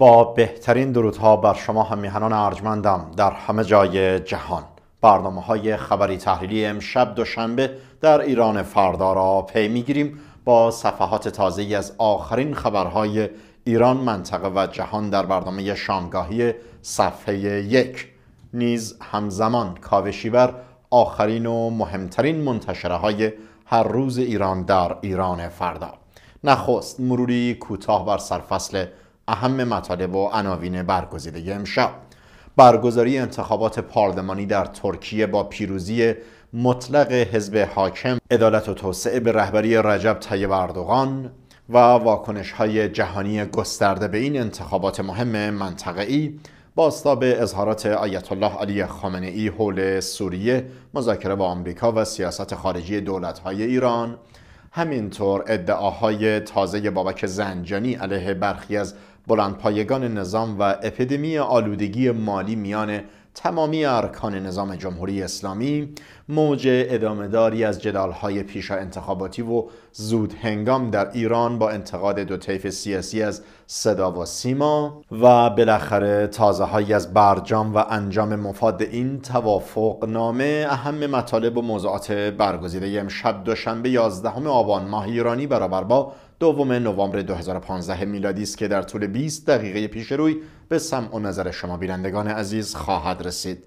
با بهترین درودها بر شما همیهنان ارجمندم در همه جای جهان برنامه های خبری تحلیلی امشب دوشنبه در ایران فردا را پی میگیریم با صفحات تازه از آخرین خبرهای ایران منطقه و جهان در برنامه شامگاهی صفحه یک نیز همزمان کاوشی بر آخرین و مهمترین منتشره های هر روز ایران در ایران فردا نخست مروری کوتاه بر سرفصل اهم مطالب و عناوین برگزیده امشب برگزاری انتخابات پارلمانی در ترکیه با پیروزی مطلق حزب حاکم عدالت و توسعه به رهبری رجب طیب اردوغان و واکنش های جهانی گسترده به این انتخابات مهم منطقه ای باستا به اظهارات آیت الله علی خامنه ای حول سوریه مذاکره با آمریکا و سیاست خارجی دولت های ایران همینطور ادعاهای تازه بابک زنجانی علیه برخی از بلندپایگان نظام و اپیدمی آلودگی مالی میان تمامی ارکان نظام جمهوری اسلامی موج ادامهداری از جدالهای پیشا انتخاباتی و زود هنگام در ایران با انتقاد دو طیف سیاسی از صدا و سیما و بالاخره تازه های از برجام و انجام مفاد این توافق نامه اهم مطالب و موضوعات برگزیده امشب دوشنبه 11 آبان ماه ایرانی برابر با دوم نوامبر 2015 میلادی است که در طول 20 دقیقه پیش روی به سمع و نظر شما بینندگان عزیز خواهد رسید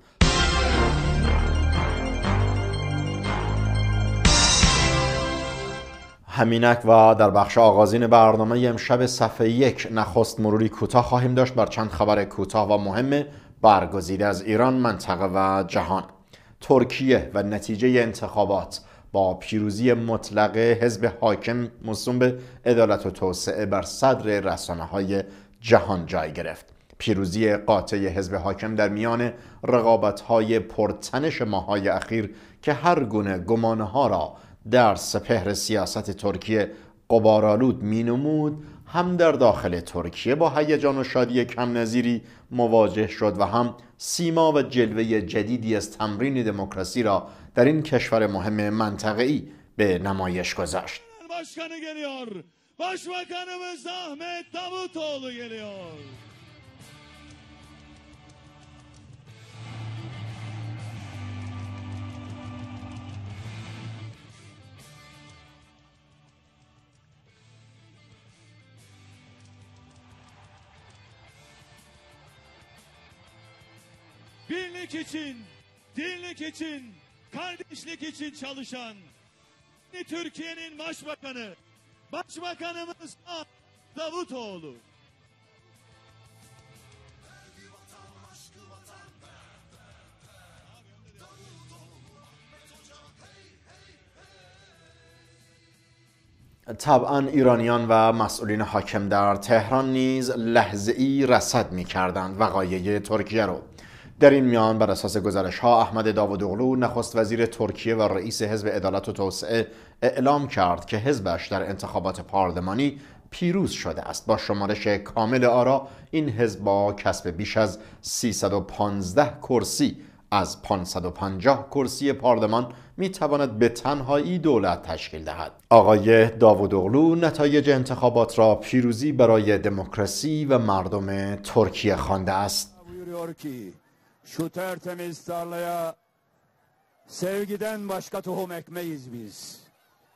همینک و در بخش آغازین برنامه امشب صفحه یک نخست مروری کوتاه خواهیم داشت بر چند خبر کوتاه و مهم برگزیده از ایران منطقه و جهان ترکیه و نتیجه انتخابات با پیروزی مطلقه حزب حاکم مصوم به عدالت و توسعه بر صدر رسانه های جهان جای گرفت پیروزی قاطع حزب حاکم در میان رقابت های پرتنش ماهای اخیر که هر گونه گمانه ها را در سپهر سیاست ترکیه قبارالود مینمود هم در داخل ترکیه با هیجان و شادی کم نظیری مواجه شد و هم سیما و جلوه جدیدی از تمرین دموکراسی را در این کشور مهم منطقه به نمایش گذاشت. birlik için, dinlik için, kardeşlik için çalışan Türkiye'nin başbakanı, başbakanımız Davutoğlu. طبعا ایرانیان و مسئولین حاکم در تهران نیز لحظه ای رسد می کردند وقایع ترکیه رو در این میان بر اساس گزارش ها احمد اغلو نخست وزیر ترکیه و رئیس حزب عدالت و توسعه اعلام کرد که حزبش در انتخابات پارلمانی پیروز شده است با شمارش کامل آرا این حزب با کسب بیش از 315 کرسی از 550 کرسی پارلمان می تواند به تنهایی دولت تشکیل دهد. آقای داوود اغلو نتایج انتخابات را پیروزی برای دموکراسی و مردم ترکیه خوانده است. şu tertemiz tarlaya sevgiden başka tohum ekmeyiz biz.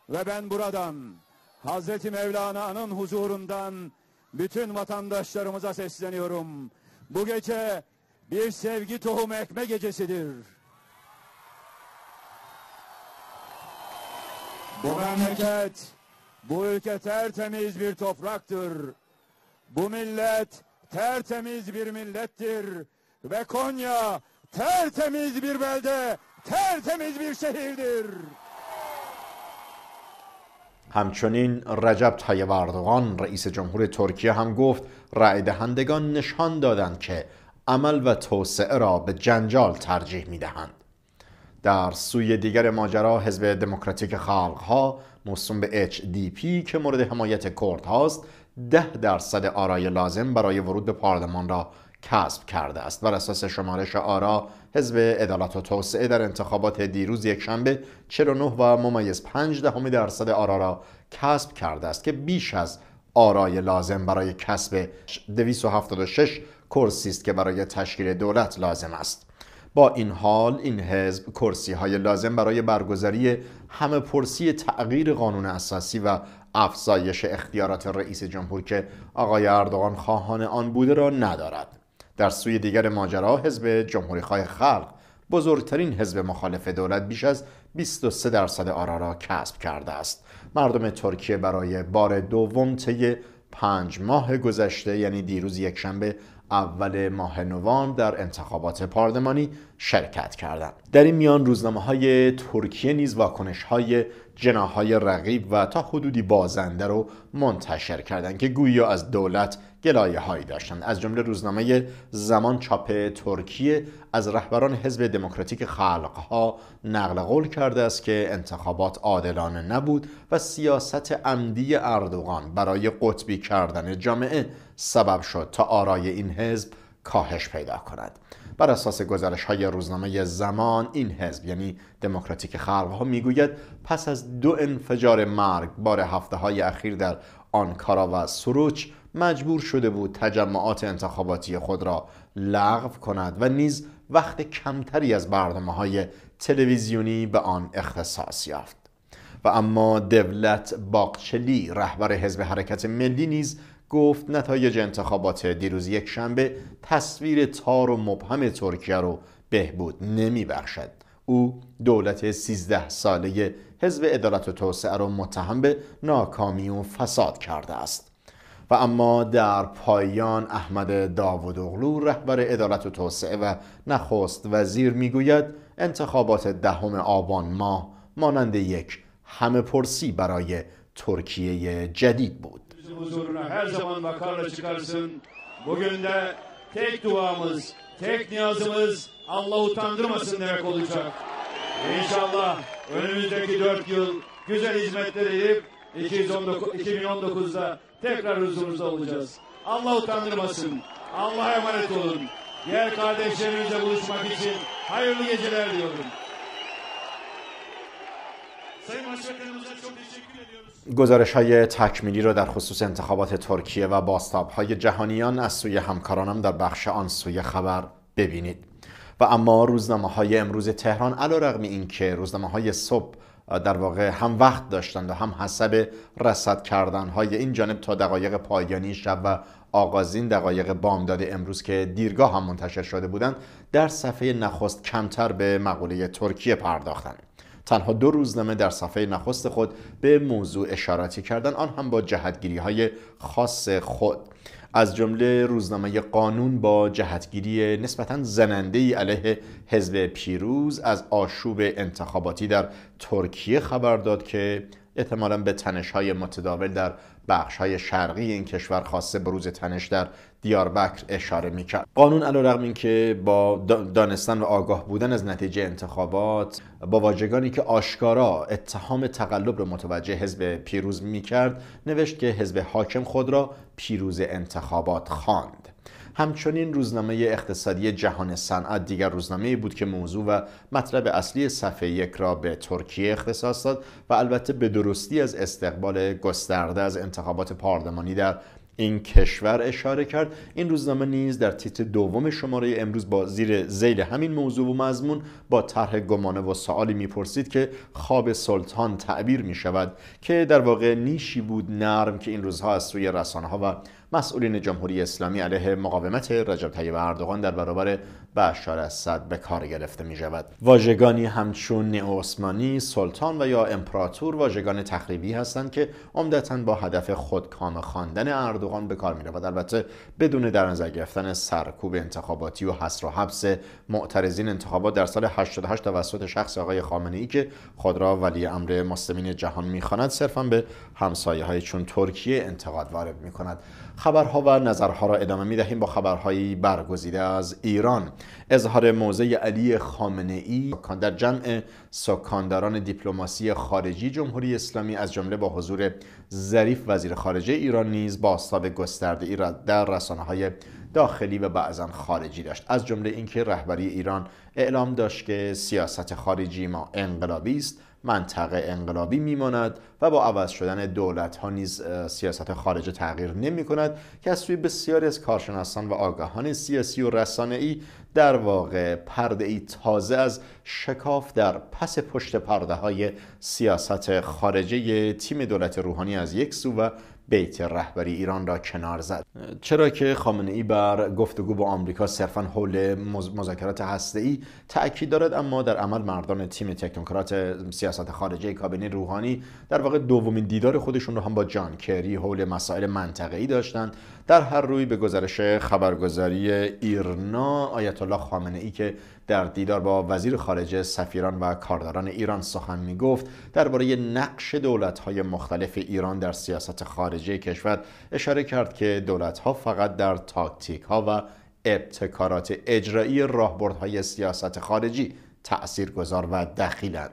Ve ben buradan Hazreti Mevlana'nın huzurundan bütün vatandaşlarımıza sesleniyorum. Bu gece bir sevgi tohum ekme gecesidir. Bu memleket, bu ülke tertemiz bir topraktır. Bu millet tertemiz bir millettir. ve Konya tertemiz bir belde, tertemiz bir şehirdir. همچنین رجب طیب اردوغان رئیس جمهور ترکیه هم گفت رأی دهندگان نشان دادند که عمل و توسعه را به جنجال ترجیح می دهند. در سوی دیگر ماجرا حزب دموکراتیک خلقها موسوم به HDP که مورد حمایت کرد هاست ده درصد آرای لازم برای ورود به پارلمان را کسب کرده است بر اساس شمارش آرا حزب عدالت و توسعه در انتخابات دیروز یکشنبه 49 و ممیز 5 دهم درصد آرا را کسب کرده است که بیش از آرای لازم برای کسب 276 کرسی است که برای تشکیل دولت لازم است با این حال این حزب کرسی های لازم برای برگزاری همه پرسی تغییر قانون اساسی و افزایش اختیارات رئیس جمهور که آقای اردوغان خواهان آن بوده را ندارد در سوی دیگر ماجرا حزب جمهوریخواه خلق بزرگترین حزب مخالف دولت بیش از 23 درصد آرا را کسب کرده است مردم ترکیه برای بار دوم طی پنج ماه گذشته یعنی دیروز یکشنبه اول ماه نوامبر در انتخابات پارلمانی شرکت کردند در این میان روزنامه های ترکیه نیز واکنش های جناهای رقیب و تا حدودی بازنده رو منتشر کردند که گویا از دولت گلایه هایی داشتند از جمله روزنامه زمان چاپ ترکیه از رهبران حزب دموکراتیک ها نقل قول کرده است که انتخابات عادلانه نبود و سیاست عمدی اردوغان برای قطبی کردن جامعه سبب شد تا آرای این حزب کاهش پیدا کند بر اساس گزارش های روزنامه زمان این حزب یعنی دموکراتیک خلق ها میگوید پس از دو انفجار مرگ بار هفته های اخیر در آنکارا و سروچ مجبور شده بود تجمعات انتخاباتی خود را لغو کند و نیز وقت کمتری از بردمه های تلویزیونی به آن اختصاص یافت و اما دولت باقچلی رهبر حزب حرکت ملی نیز گفت نتایج انتخابات دیروز یک شنبه تصویر تار و مبهم ترکیه رو بهبود نمی بخشد. او دولت 13 ساله حزب عدالت و توسعه را متهم به ناکامی و فساد کرده است و اما در پایان احمد اغلو رهبر عدالت و توسعه و نخست وزیر میگوید انتخابات دهم آبان ماه مانند یک همه پرسی برای ترکیه جدید بود. tek duamız, tek niyazımız Allah utandırmasın demek olacak. İnşallah önümüzdeki dört yıl güzel hizmetler edip 2019, 2019'da tekrar huzurunuzda olacağız. Allah utandırmasın. Allah'a emanet olun. Diğer kardeşlerimizle buluşmak için hayırlı geceler diyorum. گزارش های تکمیلی را در خصوص انتخابات ترکیه و باستاب های جهانیان از سوی همکارانم در بخش آن سوی خبر ببینید و اما روزنامه های امروز تهران علا رقم این که روزنامه های صبح در واقع هم وقت داشتند و هم حسب رسد کردن های این جانب تا دقایق پایانی شب و آغازین دقایق بامداد امروز که دیرگاه هم منتشر شده بودند در صفحه نخست کمتر به مقوله ترکیه پرداختند تنها دو روزنامه در صفحه نخست خود به موضوع اشاراتی کردن آن هم با جهتگیری های خاص خود از جمله روزنامه قانون با جهتگیری نسبتا زننده علیه حزب پیروز از آشوب انتخاباتی در ترکیه خبر داد که احتمالا به تنش های متداول در بخش های شرقی این کشور خاصه بروز تنش در دیاربکر اشاره می کرد قانون این اینکه با دانستن و آگاه بودن از نتیجه انتخابات با واژگانی که آشکارا اتهام تقلب را متوجه حزب پیروز می کرد نوشت که حزب حاکم خود را پیروز انتخابات خواند همچنین روزنامه اقتصادی جهان صنعت دیگر روزنامه بود که موضوع و مطلب اصلی صفحه یک را به ترکیه اختصاص داد و البته به درستی از استقبال گسترده از انتخابات پارلمانی در این کشور اشاره کرد این روزنامه نیز در تیتر دوم شماره امروز با زیر زیل همین موضوع و مضمون با طرح گمانه و سوالی میپرسید که خواب سلطان تعبیر می شود که در واقع نیشی بود نرم که این روزها از سوی رسانه ها و مسئولین جمهوری اسلامی علیه مقاومت رجب طیب اردوغان در برابر به اشار از صد به کار گرفته می شود واژگانی همچون نئوعثمانی سلطان و یا امپراتور واژگان تخریبی هستند که عمدتا با هدف خودکام خواندن اردوغان به کار می رود البته بدون در نظر گرفتن سرکوب انتخاباتی و حصر و حبس معترضین انتخابات در سال 88 توسط شخص آقای خامنه ای که خود را ولی امر مسلمین جهان میخواند صرفا به همسایه های چون ترکیه انتقاد وارد می کند خبرها و نظرها را ادامه می دهیم با خبرهایی برگزیده از ایران اظهار موضع علی خامنه ای در جمع سکانداران دیپلماسی خارجی جمهوری اسلامی از جمله با حضور ظریف وزیر خارجه ایران نیز باستاب گسترده ای در رسانه های داخلی و بعضا خارجی داشت از جمله اینکه رهبری ایران اعلام داشت که سیاست خارجی ما انقلابی است منطقه انقلابی میماند و با عوض شدن دولت ها نیز سیاست خارجه تغییر نمی کند که از سوی بسیاری از کارشناسان و آگاهان سیاسی و رسانه ای در واقع پرده ای تازه از شکاف در پس پشت پرده های سیاست خارجه تیم دولت روحانی از یک سو و بیت رهبری ایران را کنار زد چرا که خامنه ای بر گفتگو با آمریکا صرفا حول مذاکرات هسته ای تاکید دارد اما در عمل مردان تیم تکنوکرات سیاست خارجه کابینه روحانی در واقع دومین دیدار خودشون رو هم با جان کری حول مسائل منطقه ای داشتند در هر روی به گزارش خبرگزاری ایرنا آیت الله خامنه ای که در دیدار با وزیر خارجه سفیران و کارداران ایران سخن می گفت درباره نقش دولت های مختلف ایران در سیاست خارجی کشور اشاره کرد که دولت ها فقط در تاکتیک ها و ابتکارات اجرایی راهبردهای سیاست خارجی تأثیر گذار و دخیلند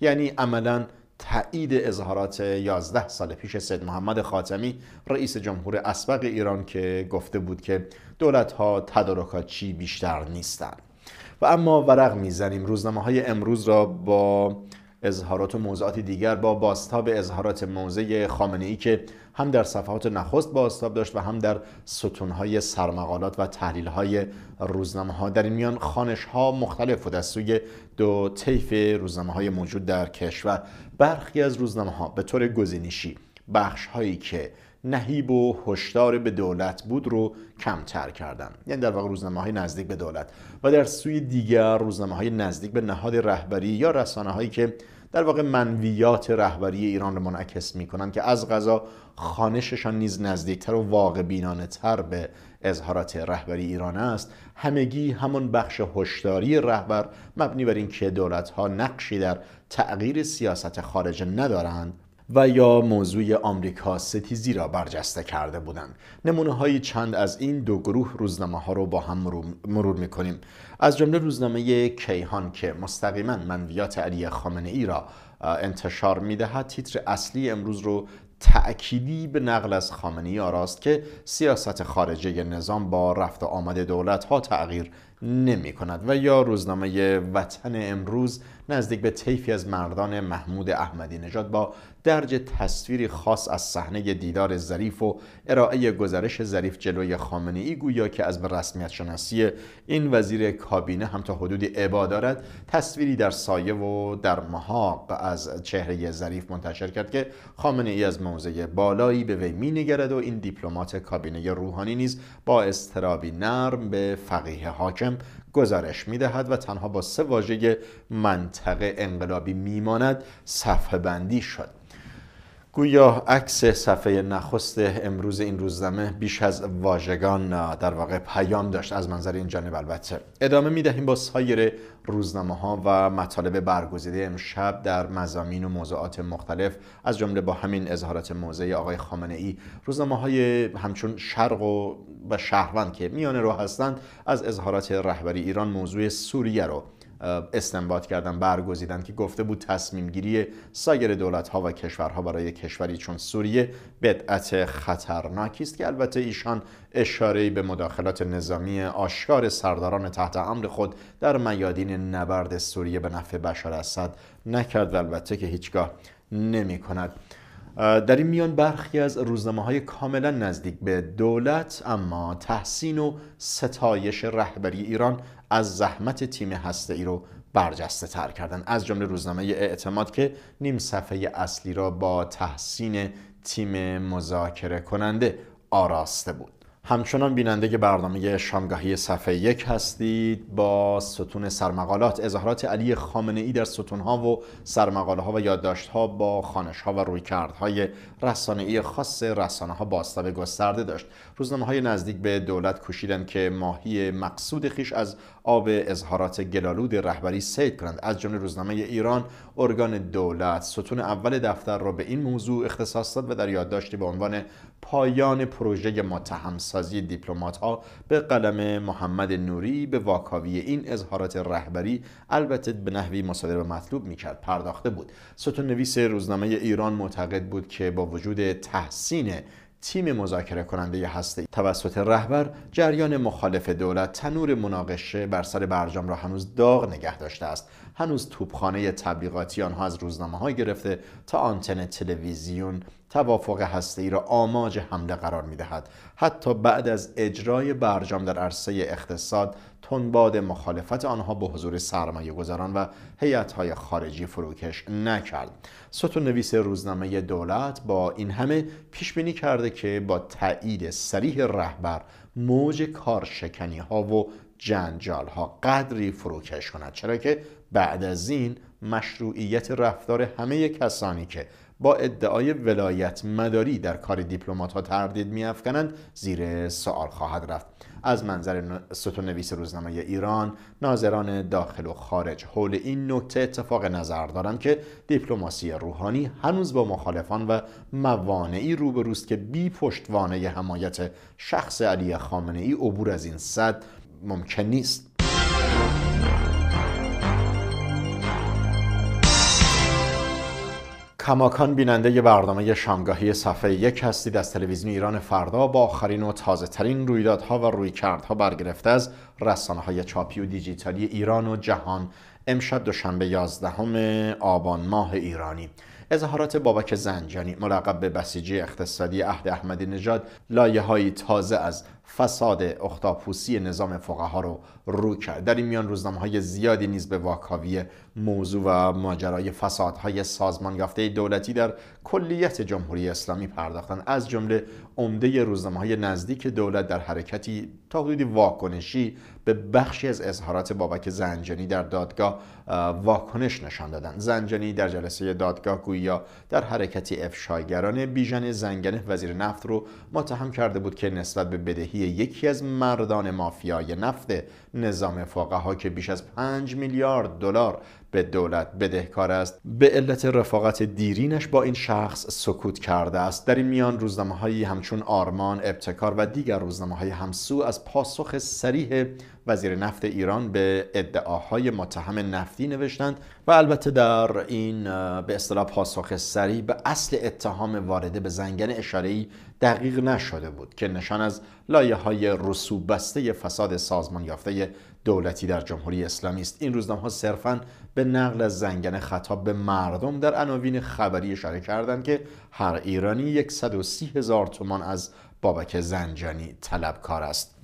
یعنی عملا تایید اظهارات 11 سال پیش سید محمد خاتمی رئیس جمهور اسبق ایران که گفته بود که دولت ها چی بیشتر نیستند و اما ورق میزنیم روزنامه های امروز را با اظهارات و موضوعات دیگر با باستاب اظهارات موضع خامنه ای که هم در صفحات نخست باستاب داشت و هم در های سرمقالات و های روزنامه ها در این میان خانش ها مختلف و از دو طیف روزنامه های موجود در کشور برخی از روزنامه ها به طور گزینشی بخش هایی که نهیب و هشدار به دولت بود رو کمتر کردن یعنی در واقع روزنامه های نزدیک به دولت و در سوی دیگر روزنامه های نزدیک به نهاد رهبری یا رسانه هایی که در واقع منویات رهبری ایران رو منعکس میکنن که از غذا خانششان نیز نزدیکتر و واقع بینانه تر به اظهارات رهبری ایران است همگی همون بخش هشداری رهبر مبنی بر اینکه دولت ها نقشی در تغییر سیاست خارجه ندارند و یا موضوع آمریکا ستیزی را برجسته کرده بودند نمونه های چند از این دو گروه روزنامه ها رو با هم مرور می کنیم از جمله روزنامه کیهان که مستقیما منویات علی خامنه ای را انتشار می دهد تیتر اصلی امروز رو تأکیدی به نقل از خامنی آراست که سیاست خارجه نظام با رفت آمد دولت ها تغییر نمی کند و یا روزنامه وطن امروز نزدیک به طیفی از مردان محمود احمدی نژاد با درج تصویری خاص از صحنه دیدار ظریف و ارائه گزارش ظریف جلوی خامنه ای گویا که از به رسمیت شناسی این وزیر کابینه هم تا حدودی عبا دارد تصویری در سایه و در محاق از چهره ظریف منتشر کرد که خامنه ای از موزه بالایی به وی نگرد و این دیپلمات کابینه روحانی نیز با استرابی نرم به فقیه حاکم گزارش میدهد و تنها با سه واژه منطقه انقلابی میماند صفحه بندی شد گویا عکس صفحه نخست امروز این روزنامه بیش از واژگان در واقع پیام داشت از منظر این جانب البته ادامه می دهیم با سایر روزنامه ها و مطالب برگزیده امشب در مزامین و موضوعات مختلف از جمله با همین اظهارات موضع آقای خامنه ای روزنامه های همچون شرق و, و شهروند که میان رو هستند از اظهارات رهبری ایران موضوع سوریه رو استنباط کردن برگزیدن که گفته بود تصمیم گیری سایر دولت ها و کشورها برای کشوری چون سوریه بدعت خطرناکی است که البته ایشان اشاره به مداخلات نظامی آشکار سرداران تحت امر خود در میادین نبرد سوریه به نفع بشار اسد نکرد و البته که هیچگاه نمی کند در این میان برخی از روزنامه های کاملا نزدیک به دولت اما تحسین و ستایش رهبری ایران از زحمت تیم هسته ای رو برجسته تر کردن از جمله روزنامه اعتماد که نیم صفحه اصلی را با تحسین تیم مذاکره کننده آراسته بود همچنان بیننده برنامه شامگاهی صفحه یک هستید با ستون سرمقالات اظهارات علی خامنه ای در ستون ها و سرمقاله ها و یادداشت ها با خانش ها و روی های رسانه ای خاص رسانه ها باستاب گسترده داشت روزنامه های نزدیک به دولت کوشیدند که ماهی مقصود خیش از آب اظهارات گلالود رهبری سید کنند از جمله روزنامه ایران ارگان دولت ستون اول دفتر را به این موضوع اختصاص داد و در یادداشتی به عنوان پایان پروژه متهم سازی به قلم محمد نوری به واکاوی این اظهارات رهبری البته به نحوی مصادره مطلوب میکرد پرداخته بود ستون نویس روزنامه ایران معتقد بود که با وجود تحسین تیم مذاکره کننده هسته توسط رهبر جریان مخالف دولت تنور مناقشه بر سر برجام را هنوز داغ نگه داشته است هنوز توپخانه تبلیغاتی آنها از روزنامه های گرفته تا آنتن تلویزیون توافق هسته ای را آماج حمله قرار می دهد. حتی بعد از اجرای برجام در عرصه اقتصاد تنباد مخالفت آنها به حضور سرمایه گذاران و هیئت‌های خارجی فروکش نکرد ستون نویس روزنامه دولت با این همه پیش بینی کرده که با تایید سریح رهبر موج کارشکنی ها و جنجال ها قدری فروکش کند چرا که بعد از این مشروعیت رفتار همه کسانی که با ادعای ولایت مداری در کار دیپلمات ها تردید میافکنند زیر سوال خواهد رفت از منظر نویس روزنامه ایران ناظران داخل و خارج حول این نکته اتفاق نظر دارند که دیپلماسی روحانی هنوز با مخالفان و موانعی روبروست که بی پشتوانه حمایت شخص علی خامنه ای عبور از این صد ممکن نیست کماکان بیننده ی برنامه شامگاهی صفحه یک هستید از تلویزیون ایران فردا با آخرین و تازه ترین رویدادها و رویکردها برگرفته از رسانه های چاپی و دیجیتالی ایران و جهان امشب دوشنبه 11 آبان ماه ایرانی اظهارات بابک زنجانی ملقب به بسیجی اقتصادی عهد احمدی نژاد لایه تازه از فساد اختاپوسی نظام فقها رو رو کرد در این میان روزنامه های زیادی نیز به واکاوی موضوع و ماجرای فسادهای سازمان یافته دولتی در کلیت جمهوری اسلامی پرداختن از جمله عمده روزنامه های نزدیک دولت در حرکتی تا حدودی واکنشی به بخشی از اظهارات بابک زنجانی در دادگاه واکنش نشان دادند زنجانی در جلسه دادگاه گویا در حرکتی افشایگران بیژن زنگنه وزیر نفت رو متهم کرده بود که نسبت به بدهی یکی از مردان مافیای نفت نظام فقها که بیش از 5 میلیارد دلار به دولت بدهکار است به علت رفاقت دیرینش با این شخص سکوت کرده است در این میان روزنامه هایی همچون آرمان ابتکار و دیگر روزنامه های همسو از پاسخ سریح وزیر نفت ایران به ادعاهای متهم نفتی نوشتند و البته در این به اصطلاح پاسخ سریع به اصل اتهام وارده به زنگن اشاره‌ای دقیق نشده بود که نشان از لایه های رسوب بسته فساد سازمان یافته دولتی در جمهوری اسلامی است این روزنامه ها صرفا به نقل از زنگن خطاب به مردم در عناوین خبری اشاره کردند که هر ایرانی 130 هزار تومان از بابک زنجانی طلبکار است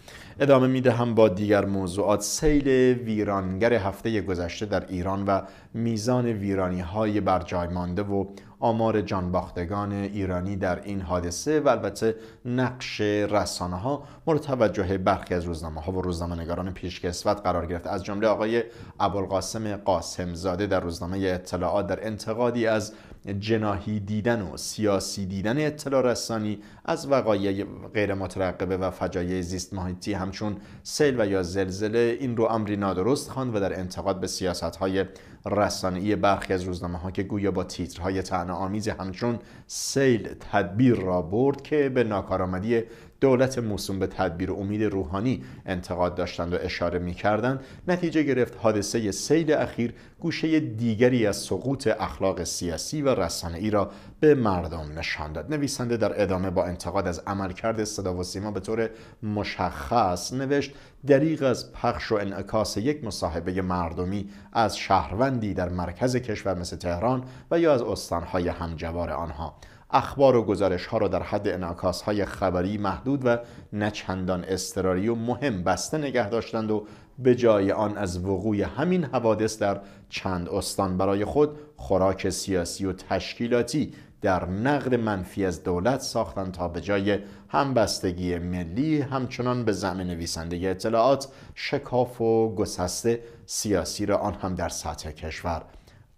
ادامه میدهم با دیگر موضوعات سیل ویرانگر هفته گذشته در ایران و میزان ویرانی های بر مانده و آمار جانباختگان ایرانی در این حادثه و البته نقش رسانه ها مورد توجه برخی از روزنامه ها و روزنامه نگاران پیشکسوت قرار گرفت از جمله آقای ابوالقاسم قاسمزاده در روزنامه اطلاعات در انتقادی از جناهی دیدن و سیاسی دیدن اطلاع رسانی از وقایع غیر مترقبه و فجایع زیست محیطی همچون سیل و یا زلزله این رو امری نادرست خواند و در انتقاد به سیاست های رسانه‌ای برخی از روزنامه ها که گویا با تیترهای آمیزی همچون سیل تدبیر را برد که به ناکارآمدی دولت موسوم به تدبیر امید روحانی انتقاد داشتند و اشاره کردند نتیجه گرفت حادثه سیل اخیر گوشه دیگری از سقوط اخلاق سیاسی و ای را به مردم نشان داد نویسنده در ادامه با انتقاد از عملکرد صدا و سیما به طور مشخص نوشت دریغ از پخش و انعکاس یک مصاحبه مردمی از شهروندی در مرکز کشور مثل تهران و یا از استانهای همجوار آنها اخبار و گزارش ها را در حد انعکاس های خبری محدود و نچندان استراری و مهم بسته نگه داشتند و به جای آن از وقوع همین حوادث در چند استان برای خود خوراک سیاسی و تشکیلاتی در نقد منفی از دولت ساختند تا به جای همبستگی ملی همچنان به زمین نویسنده اطلاعات شکاف و گسسته سیاسی را آن هم در سطح کشور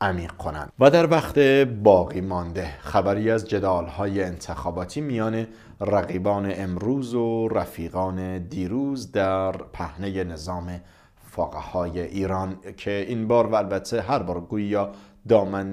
عمیق کنند و در وقت باقی مانده خبری از جدال های انتخاباتی میان رقیبان امروز و رفیقان دیروز در پهنه نظام فقهای ایران که این بار و البته هر بار گویا دامن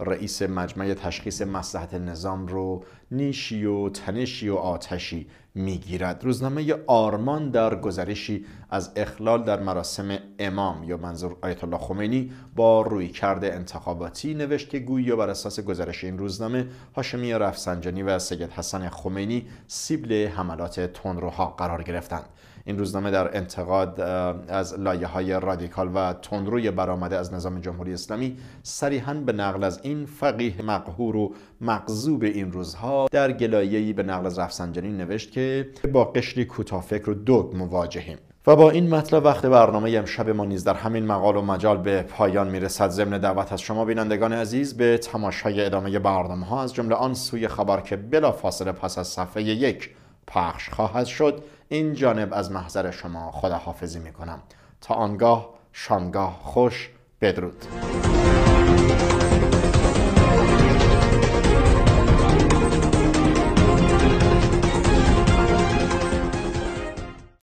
رئیس مجمع تشخیص مسلحت نظام رو نیشی و تنشی و آتشی میگیرد روزنامه آرمان در گزارشی از اخلال در مراسم امام یا منظور آیت الله خمینی با رویکرد انتخاباتی نوشت که و بر اساس گزارش این روزنامه هاشمی رفسنجانی و سید حسن خمینی سیبل حملات تندروها قرار گرفتند این روزنامه در انتقاد از لایه های رادیکال و تندروی برآمده از نظام جمهوری اسلامی صریحا به نقل از این فقیه مقهور و مقذوب این روزها در ای به نقل از رفسنجانی نوشت که با قشری کوتاهفکر و دوگ مواجهیم و با این مطلب وقت برنامه امشب ما نیز در همین مقال و مجال به پایان میرسد ضمن دعوت از شما بینندگان عزیز به تماشای ادامه برنامه ها از جمله آن سوی خبر که فاصله پس از صفحه یک پخش خواهد شد این جانب از محضر شما خداحافظی می کنم تا آنگاه شانگاه خوش بدرود